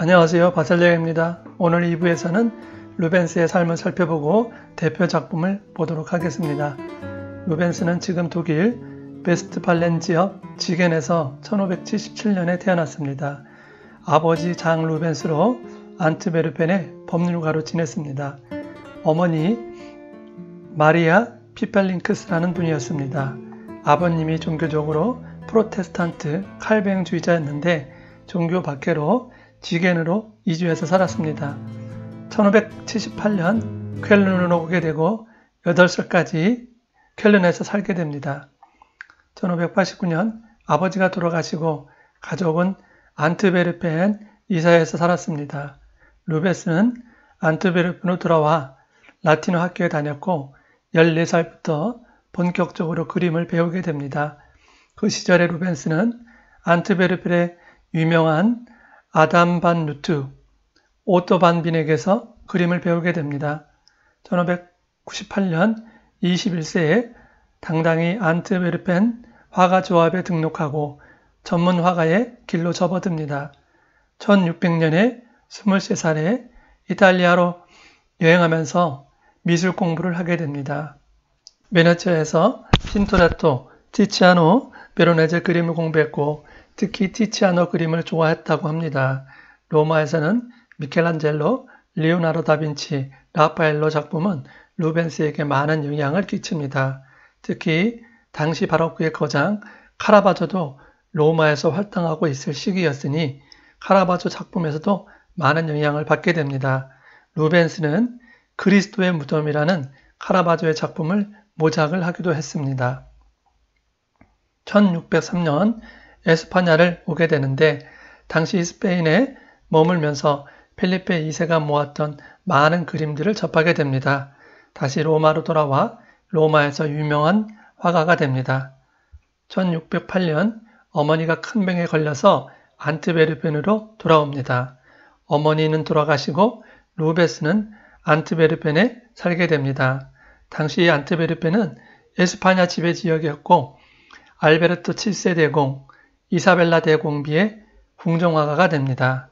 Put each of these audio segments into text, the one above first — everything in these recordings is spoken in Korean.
안녕하세요. 바셀레입니다. 오늘 2부에서는 루벤스의 삶을 살펴보고 대표 작품을 보도록 하겠습니다. 루벤스는 지금 독일 베스트발렌 지역 지겐에서 1577년에 태어났습니다. 아버지 장 루벤스로 안트베르펜의 법률가로 지냈습니다. 어머니 마리아 피펠링크스라는 분이었습니다. 아버님이 종교적으로 프로테스탄트 칼뱅주의자였는데 종교 밖으로 지겐으로 이주해서 살았습니다. 1578년 쾰른으로 오게 되고 8살까지 쾰른에서 살게 됩니다. 1589년 아버지가 돌아가시고 가족은 안트베르펜 이사에서 살았습니다. 루베스는 안트베르펜으로 돌아와 라틴어 학교에 다녔고 14살부터 본격적으로 그림을 배우게 됩니다. 그 시절의 루벤스는 안트베르펜의 유명한 아담 반 루트, 오토 반 빈에게서 그림을 배우게 됩니다. 1598년 21세에 당당히 안트베르펜 화가 조합에 등록하고 전문 화가의 길로 접어듭니다. 1600년에 23살에 이탈리아로 여행하면서 미술 공부를 하게 됩니다. 베네치아에서 핀토레토, 티치아노, 베로네즈 그림을 공부했고 특히 티치아노 그림을 좋아했다고 합니다. 로마에서는 미켈란젤로, 리오나르 다빈치, 라파엘로 작품은 루벤스에게 많은 영향을 끼칩니다. 특히 당시 바로크의 거장 카라바조도 로마에서 활동하고 있을 시기였으니 카라바조 작품에서도 많은 영향을 받게 됩니다. 루벤스는 그리스도의 무덤이라는 카라바조의 작품을 모작을 하기도 했습니다. 1603년 에스파냐를 오게 되는데 당시 스페인에 머물면서 펠리페 2세가 모았던 많은 그림들을 접하게 됩니다. 다시 로마로 돌아와 로마에서 유명한 화가가 됩니다. 1608년 어머니가 큰 병에 걸려서 안트베르펜으로 돌아옵니다. 어머니는 돌아가시고 루베스는 안트베르펜에 살게 됩니다. 당시 안트베르펜은 에스파냐 지배 지역이었고 알베르토 7세 대공 이사벨라 대공비의 궁정화가가 됩니다.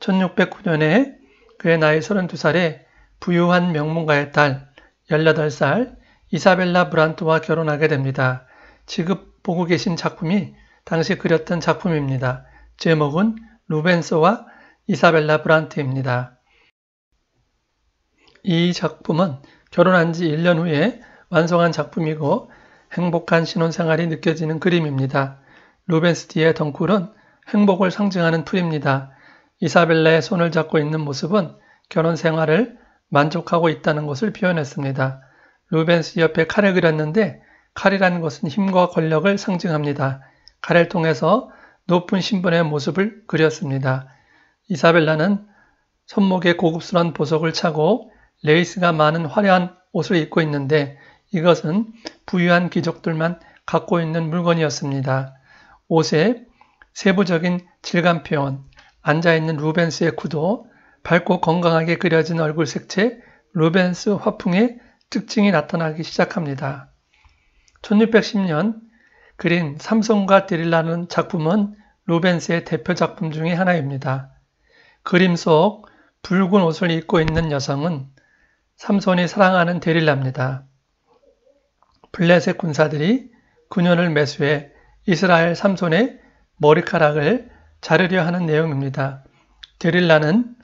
1609년에 그의 나이 32살에 부유한 명문가의 딸 18살 이사벨라 브란트와 결혼하게 됩니다. 지금 보고 계신 작품이 당시 그렸던 작품입니다. 제목은 루벤소와 이사벨라 브란트입니다. 이 작품은 결혼한 지 1년 후에 완성한 작품이고 행복한 신혼생활이 느껴지는 그림입니다. 루벤스티의 덩쿨은 행복을 상징하는 풀입니다. 이사벨라의 손을 잡고 있는 모습은 결혼 생활을 만족하고 있다는 것을 표현했습니다. 루벤스 옆에 칼을 그렸는데 칼이라는 것은 힘과 권력을 상징합니다. 칼을 통해서 높은 신분의 모습을 그렸습니다. 이사벨라는 손목에 고급스러운 보석을 차고 레이스가 많은 화려한 옷을 입고 있는데 이것은 부유한 귀족들만 갖고 있는 물건이었습니다. 옷의 세부적인 질감 표현, 앉아있는 루벤스의 구도, 밝고 건강하게 그려진 얼굴 색채, 루벤스 화풍의 특징이 나타나기 시작합니다. 1610년 그린 삼손과 데릴라는 작품은 루벤스의 대표 작품 중의 하나입니다. 그림 속 붉은 옷을 입고 있는 여성은 삼손이 사랑하는 데릴라입니다. 블레셋 군사들이 그녀를 매수해 이스라엘 삼손의 머리카락을 자르려 하는 내용입니다. 드릴라는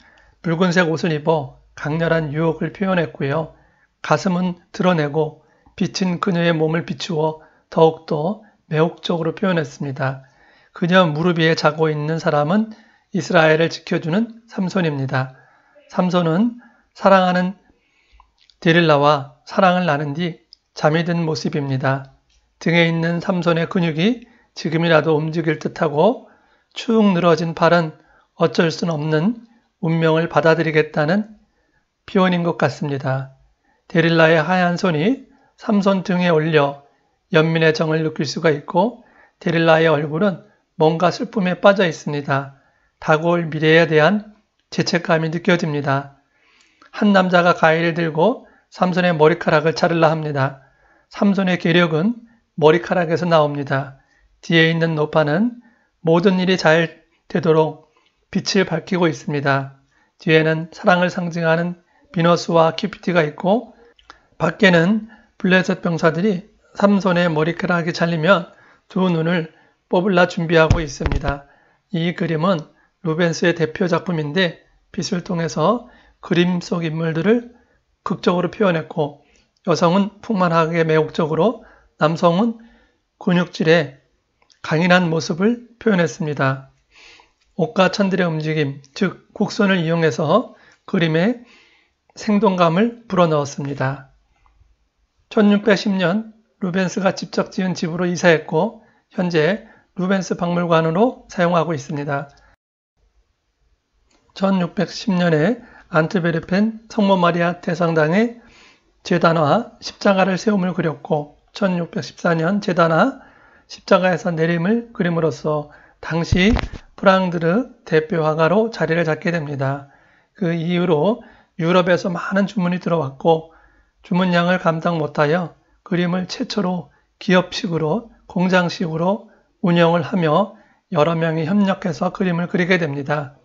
붉은색 옷을 입어 강렬한 유혹을 표현했고요. 가슴은 드러내고 비친 그녀의 몸을 비추어 더욱더 매혹적으로 표현했습니다. 그녀 무릎 위에 자고 있는 사람은 이스라엘을 지켜주는 삼손입니다. 삼손은 사랑하는 데릴라와 사랑을 나눈 뒤 잠이 든 모습입니다. 등에 있는 삼손의 근육이 지금이라도 움직일 듯하고 축 늘어진 팔은 어쩔 수 없는 운명을 받아들이겠다는 표현인 것 같습니다. 데릴라의 하얀 손이 삼손 등에 올려 연민의 정을 느낄 수가 있고 데릴라의 얼굴은 뭔가 슬픔에 빠져 있습니다. 다가올 미래에 대한 죄책감이 느껴집니다. 한 남자가 가위를 들고 삼손의 머리카락을 자르라 합니다. 삼손의 계력은 머리카락에서 나옵니다. 뒤에 있는 노파는 모든 일이 잘 되도록 빛을 밝히고 있습니다. 뒤에는 사랑을 상징하는 비너스와 큐피티가 있고 밖에는 블레셋 병사들이 삼손의 머리카락이 잘리면 두 눈을 뽑을라 준비하고 있습니다. 이 그림은 루벤스의 대표 작품인데 빛을 통해서 그림 속 인물들을 극적으로 표현했고 여성은 풍만하게 매혹적으로 남성은 근육질에 강인한 모습을 표현했습니다. 옷과 천들의 움직임, 즉 곡선을 이용해서 그림에 생동감을 불어넣었습니다. 1610년 루벤스가 직접 지은 집으로 이사했고 현재 루벤스 박물관으로 사용하고 있습니다. 1610년에 안트베르펜 성모 마리아 대상당에 제단화 십자가를 세움을 그렸고 1614년 제단화 십자가에서 내림을 그림으로써 당시 프랑드르 대표 화가로 자리를 잡게 됩니다. 그 이후로 유럽에서 많은 주문이 들어왔고 주문량을 감당 못하여 그림을 최초로 기업식으로 공장식으로 운영을 하며 여러 명이 협력해서 그림을 그리게 됩니다.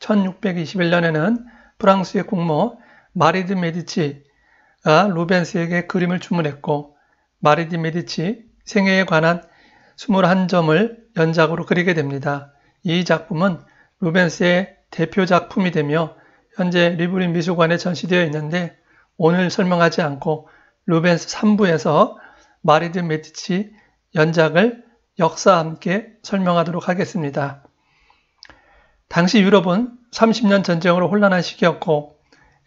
1621년에는 프랑스의 공모 마리드 메디치가 루벤스에게 그림을 주문했고 마리드 메디치 생애에 관한 21점을 연작으로 그리게 됩니다. 이 작품은 루벤스의 대표 작품이 되며 현재 리브린 미술관에 전시되어 있는데 오늘 설명하지 않고 루벤스 3부에서 마리드 메디치 연작을 역사와 함께 설명하도록 하겠습니다. 당시 유럽은 30년 전쟁으로 혼란한 시기였고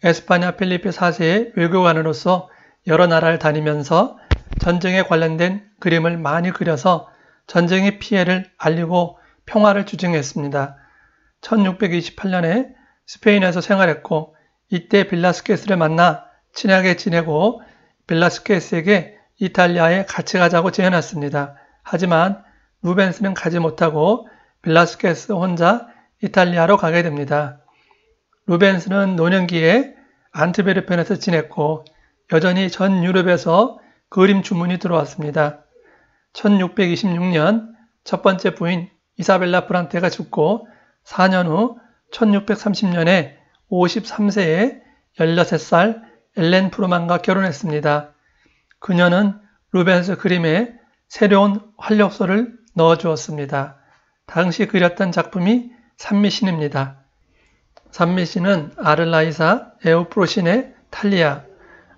에스파냐 필리페 4세의 외교관으로서 여러 나라를 다니면서 전쟁에 관련된 그림을 많이 그려서 전쟁의 피해를 알리고 평화를 주장했습니다. 1628년에 스페인에서 생활했고 이때 빌라스케스를 만나 친하게 지내고 빌라스케스에게 이탈리아에 같이 가자고 제안했습니다. 하지만 루벤스는 가지 못하고 빌라스케스 혼자 이탈리아로 가게 됩니다. 루벤스는 노년기에 안트베르펜에서 지냈고 여전히 전 유럽에서 그림 주문이 들어왔습니다. 1626년 첫 번째 부인 이사벨라 브란테가 죽고 4년 후 1630년에 53세의 16살 엘렌 프루만과 결혼했습니다. 그녀는 루벤스 그림에 새로운 활력소를 넣어 주었습니다. 당시 그렸던 작품이 산미신입니다. 산미신은 아를라이사, 에우프로신의 탈리아,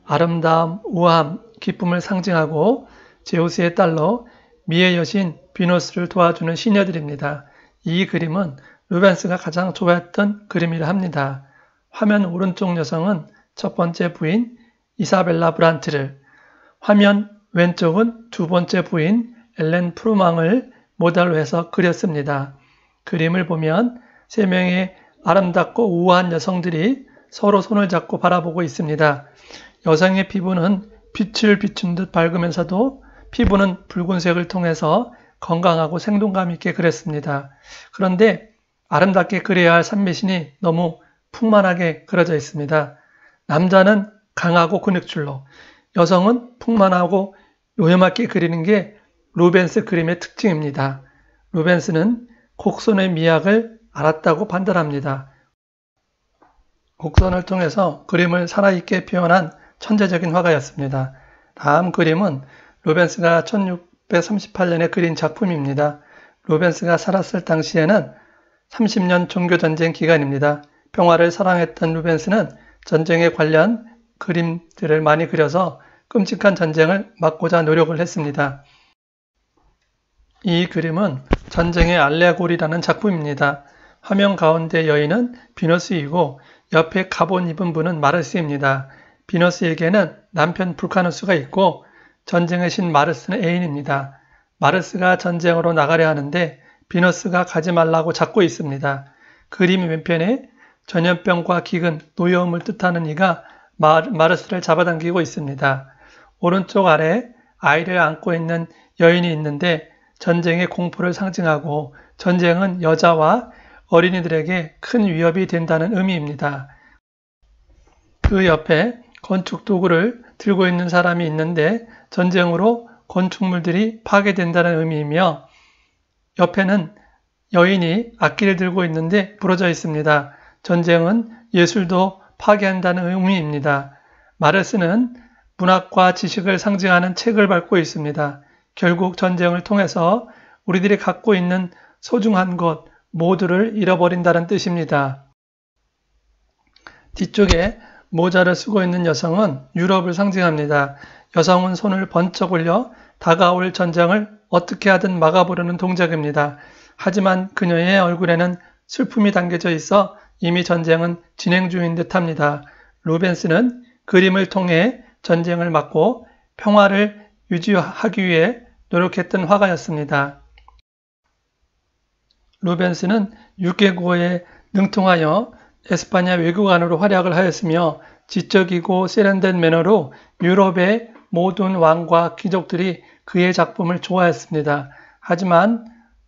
아름다움, 우아함, 기쁨을 상징하고 제우스의 딸로 미의 여신 비너스를 도와주는 시녀들입니다. 이 그림은 루벤스가 가장 좋아했던 그림이라 합니다. 화면 오른쪽 여성은 첫 번째 부인 이사벨라 브란트를, 화면 왼쪽은 두 번째 부인 엘렌 프루망을 모델로 해서 그렸습니다. 그림을 보면 세 명의 아름답고 우아한 여성들이 서로 손을 잡고 바라보고 있습니다. 여성의 피부는 빛을 비춘 듯 밝으면서도 피부는 붉은색을 통해서 건강하고 생동감 있게 그렸습니다. 그런데 아름답게 그려야 할산매신이 너무 풍만하게 그려져 있습니다. 남자는 강하고 근육줄로, 여성은 풍만하고 요염하게 그리는 게 루벤스 그림의 특징입니다. 루벤스는 곡선의 미학을 알았다고 판단합니다. 곡선을 통해서 그림을 살아있게 표현한 천재적인 화가였습니다. 다음 그림은 로벤스가 1638년에 그린 작품입니다. 로벤스가 살았을 당시에는 30년 종교전쟁 기간입니다. 평화를 사랑했던 루벤스는 전쟁에 관련 그림들을 많이 그려서 끔찍한 전쟁을 막고자 노력을 했습니다. 이 그림은 전쟁의 알레고리라는 작품입니다. 화면 가운데 여인은 비너스이고 옆에 갑옷 입은 분은 마르스입니다. 비너스에게는 남편 불카누스가 있고 전쟁의 신 마르스는 애인입니다. 마르스가 전쟁으로 나가려 하는데 비너스가 가지 말라고 잡고 있습니다. 그 그림 왼편에 전염병과 기근, 노여움을 뜻하는 이가 마르스를 잡아당기고 있습니다. 오른쪽 아래 아이를 안고 있는 여인이 있는데 전쟁의 공포를 상징하고 전쟁은 여자와 어린이들에게 큰 위협이 된다는 의미입니다. 그 옆에 건축 도구를 들고 있는 사람이 있는데 전쟁으로 건축물들이 파괴된다는 의미이며 옆에는 여인이 악기를 들고 있는데 부러져 있습니다. 전쟁은 예술도 파괴한다는 의미입니다. 마르스는 문학과 지식을 상징하는 책을 밟고 있습니다. 결국 전쟁을 통해서 우리들이 갖고 있는 소중한 것 모두를 잃어버린다는 뜻입니다. 뒤쪽에 모자를 쓰고 있는 여성은 유럽을 상징합니다. 여성은 손을 번쩍 올려 다가올 전장을 어떻게 하든 막아보려는 동작입니다. 하지만 그녀의 얼굴에는 슬픔이 담겨져 있어 이미 전쟁은 진행 중인 듯 합니다. 루벤스는 그림을 통해 전쟁을 막고 평화를 유지하기 위해 노력했던 화가였습니다. 루벤스는 6개 국어에 능통하여 에스파냐 외교관으로 활약을 하였으며 지적이고 세련된 매너로 유럽의 모든 왕과 귀족들이 그의 작품을 좋아했습니다. 하지만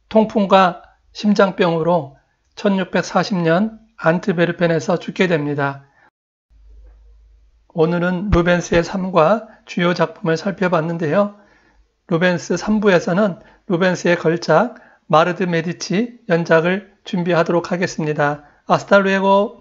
통풍과 심장병으로 1640년 안트베르펜에서 죽게 됩니다. 오늘은 루벤스의 삶과 주요 작품을 살펴봤는데요. 루벤스 3부에서는 루벤스의 걸작 마르드 메디치 연작을 준비하도록 하겠습니다. 아스타 루에고!